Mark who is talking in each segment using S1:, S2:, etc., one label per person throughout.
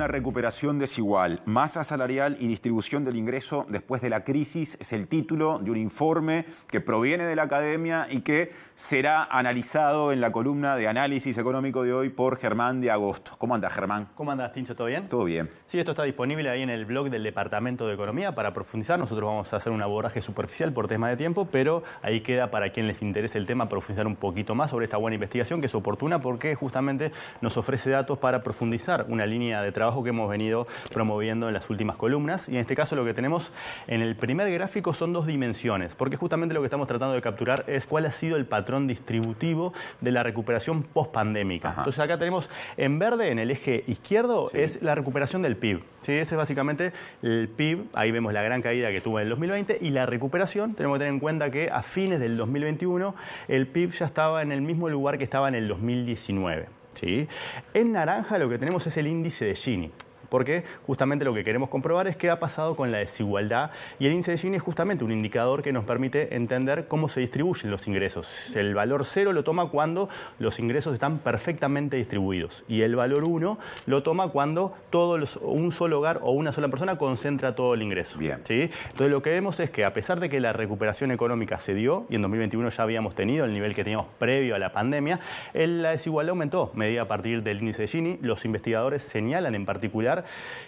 S1: una recuperación desigual, masa salarial y distribución del ingreso después de la crisis es el título de un informe que proviene de la academia y que será analizado en la columna de análisis económico de hoy por Germán de Agosto. ¿Cómo andas, Germán?
S2: ¿Cómo andas, Tincho? ¿Todo bien? Todo bien. Sí, esto está disponible ahí en el blog del Departamento de Economía para profundizar. Nosotros vamos a hacer un abordaje superficial por tema de tiempo, pero ahí queda para quien les interese el tema profundizar un poquito más sobre esta buena investigación que es oportuna porque justamente nos ofrece datos para profundizar una línea de trabajo que hemos venido promoviendo en las últimas columnas. Y en este caso lo que tenemos en el primer gráfico son dos dimensiones, porque justamente lo que estamos tratando de capturar es cuál ha sido el patrón distributivo de la recuperación post Entonces acá tenemos en verde, en el eje izquierdo, es la recuperación del PIB. ¿sí? Ese es básicamente el PIB, ahí vemos la gran caída que tuvo en el 2020 y la recuperación, tenemos que tener en cuenta que a fines del 2021 el PIB ya estaba en el mismo lugar que estaba en el 2019. ¿sí? En naranja lo que tenemos es el índice de Gini porque justamente lo que queremos comprobar es qué ha pasado con la desigualdad y el índice de Gini es justamente un indicador que nos permite entender cómo se distribuyen los ingresos. El valor cero lo toma cuando los ingresos están perfectamente distribuidos y el valor uno lo toma cuando todos un solo hogar o una sola persona concentra todo el ingreso. Entonces lo que vemos es que a pesar de que la recuperación económica se dio y en 2021 ya habíamos tenido el nivel que teníamos previo a la pandemia, la desigualdad aumentó medida a partir del índice de Gini. Los investigadores señalan en particular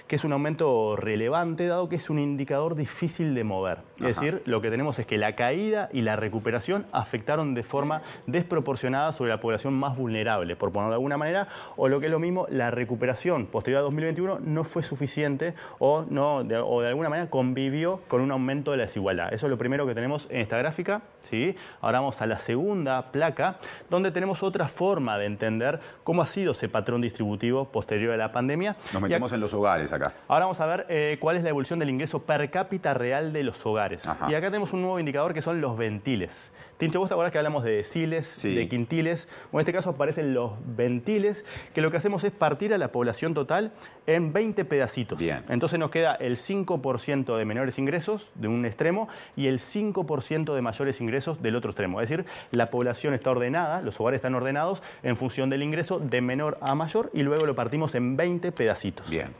S2: que es un aumento relevante, dado que es un indicador difícil de mover. Es decir, lo que tenemos es que la caída y la recuperación afectaron de forma desproporcionada sobre la población más vulnerable, por ponerlo de alguna manera, o lo que es lo mismo, la recuperación posterior a 2021 no fue suficiente o, no, de, alguna manera convivió con un aumento de la desigualdad. Eso es lo primero que tenemos en esta gráfica. ¿sí? Ahora vamos a la segunda placa, donde tenemos otra forma de entender cómo ha sido ese patrón distributivo posterior a la pandemia. Nos metemos
S1: en los hogares acá.
S2: Ahora vamos a ver eh, cuál es la evolución del ingreso per cápita real de los hogares. Y acá tenemos un nuevo indicador que son los ventiles. Tincho, vos te acordás que hablamos de deciles, de quintiles. en este caso aparecen los ventiles, que lo que hacemos es partir a la población total en 20 pedacitos. Bien. Entonces nos queda el 5% de menores ingresos de un extremo y el 5% de mayores ingresos del otro extremo. Es decir, la población está ordenada, los hogares están ordenados en función del ingreso de menor a mayor y luego lo partimos en 20 pedacitos. Bien.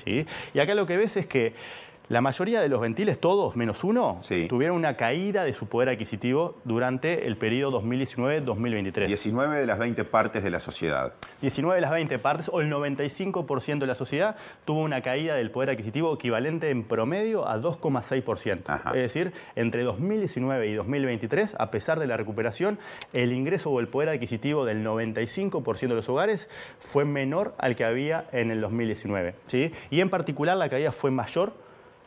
S2: Y acá lo que ves es que la mayoría de los ventiles, todos menos uno, tuvieron una caída de su poder adquisitivo durante el periodo 2019-2023. 19 de las 20 partes de la sociedad. 19 de las 20 partes, o el 95% de la sociedad, tuvo una caída del poder adquisitivo equivalente en promedio a 2,6%. Es decir, entre 2019 y 2023, a pesar de la recuperación, el ingreso o el poder adquisitivo del 95% de los hogares fue menor al que había en el 2019. ¿sí? Y en particular la caída fue mayor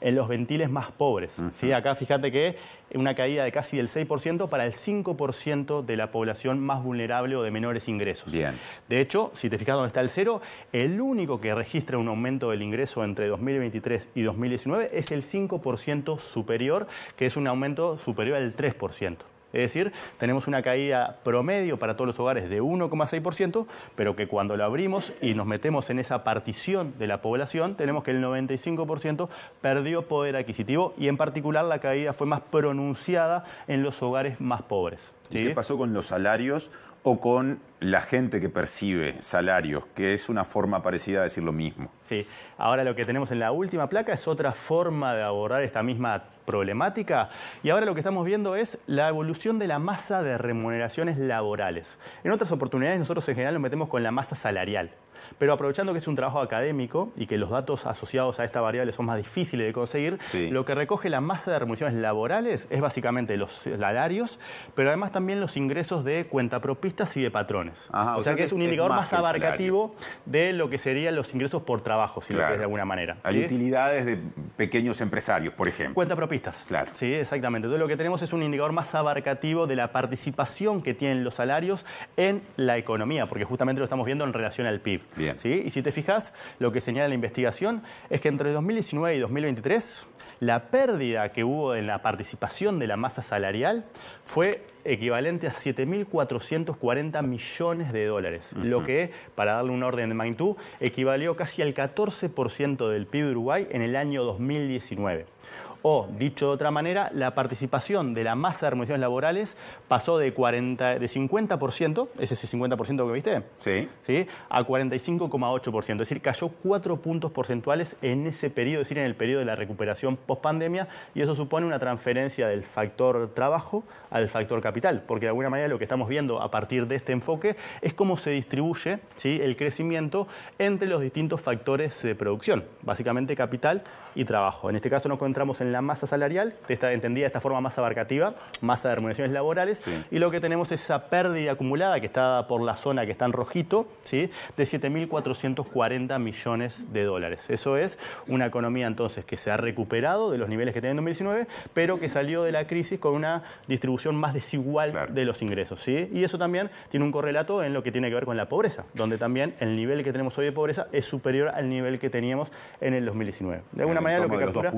S2: en los ventiles más pobres. ¿sí? Acá fíjate que una caída de casi del 6% para el 5% de la población más vulnerable o de menores ingresos. Bien. De hecho, si te fijas dónde está el cero, el único que registra un aumento del ingreso entre 2023 y 2019 es el 5% superior, que es un aumento superior al 3%. Es decir, tenemos una caída promedio para todos los hogares de 1,6%, pero que cuando lo abrimos y nos metemos en esa partición de la población, tenemos que el 95% perdió poder adquisitivo y en particular la caída fue más pronunciada en los hogares más pobres. ¿Qué pasó
S1: con los salarios o con la gente que percibe salarios, que es una forma parecida de decir lo mismo? Sí,
S2: ahora lo que tenemos en la última placa es otra forma de abordar esta misma problemática y ahora lo que estamos viendo es la evolución de la masa de remuneraciones laborales. En otras oportunidades nosotros en general nos metemos con la masa salarial, pero aprovechando que es un trabajo académico y que los datos asociados a esta variable son más difíciles de conseguir, lo que recoge la masa de remuneraciones laborales es básicamente los salarios, pero además también los ingresos de cuentapropistas y de patrones. o, sea que, es un indicador más, abarcativo de lo que serían los ingresos por trabajo, si lo de alguna
S1: manera. Hay utilidades de pequeños empresarios, por ejemplo.
S2: Cuentapropistas. Claro. Sí, exactamente. Entonces lo que tenemos es un indicador más abarcativo de la participación que tienen los salarios en la economía, porque justamente lo estamos viendo en relación al PIB. Y si te fijas, lo que señala la investigación es que entre 2019 y 2023 la pérdida que hubo en la participación de la masa salarial fue equivalente a 7.440 millones de dólares, lo que, para darle un orden de magnitud, equivalió casi al 14% del PIB de Uruguay en el año 2019. O, dicho de otra manera, la participación de la masa de remuneraciones laborales pasó de, 40, de 50%, es ese 50% que viste, sí. ¿sí? a 45,8%. Es decir, cayó 4 puntos porcentuales en ese periodo, es decir, en el periodo de la recuperación post-pandemia, y eso supone una transferencia del factor trabajo al factor capital, porque de alguna manera lo que estamos viendo a partir de este enfoque es cómo se distribuye ¿sí? el crecimiento entre los distintos factores de producción, básicamente capital y trabajo. En este caso nos encontramos en el la masa salarial, está entendida de esta forma más abarcativa, masa de remuneraciones laborales, y lo que tenemos es esa pérdida acumulada que está por la zona que está en rojito, ¿sí? de 7.440 millones de dólares. Eso es una economía entonces que se ha recuperado de los niveles que tenía en 2019, pero que salió de la crisis con una distribución más desigual de los ingresos. Y eso también tiene un correlato en lo que tiene que ver con la pobreza, donde también el nivel que tenemos hoy de pobreza es superior al nivel que teníamos en el 2019. De alguna manera lo que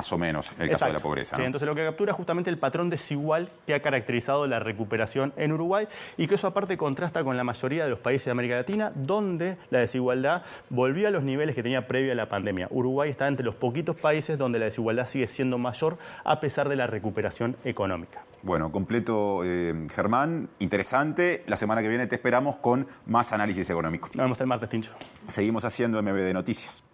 S1: más o menos el caso de la pobreza. entonces
S2: lo que captura es justamente el patrón desigual que ha caracterizado la recuperación en Uruguay y que eso aparte contrasta con la mayoría de los países de América Latina, donde la desigualdad volvió a los niveles que tenía previo a la pandemia. Uruguay está entre los poquitos países donde la desigualdad sigue siendo mayor a pesar de la
S1: recuperación económica. Bueno, completo eh, Germán, interesante. La semana que viene te esperamos con más análisis económico. Nos vemos el martes, Tincho. Seguimos haciendo MBD Noticias.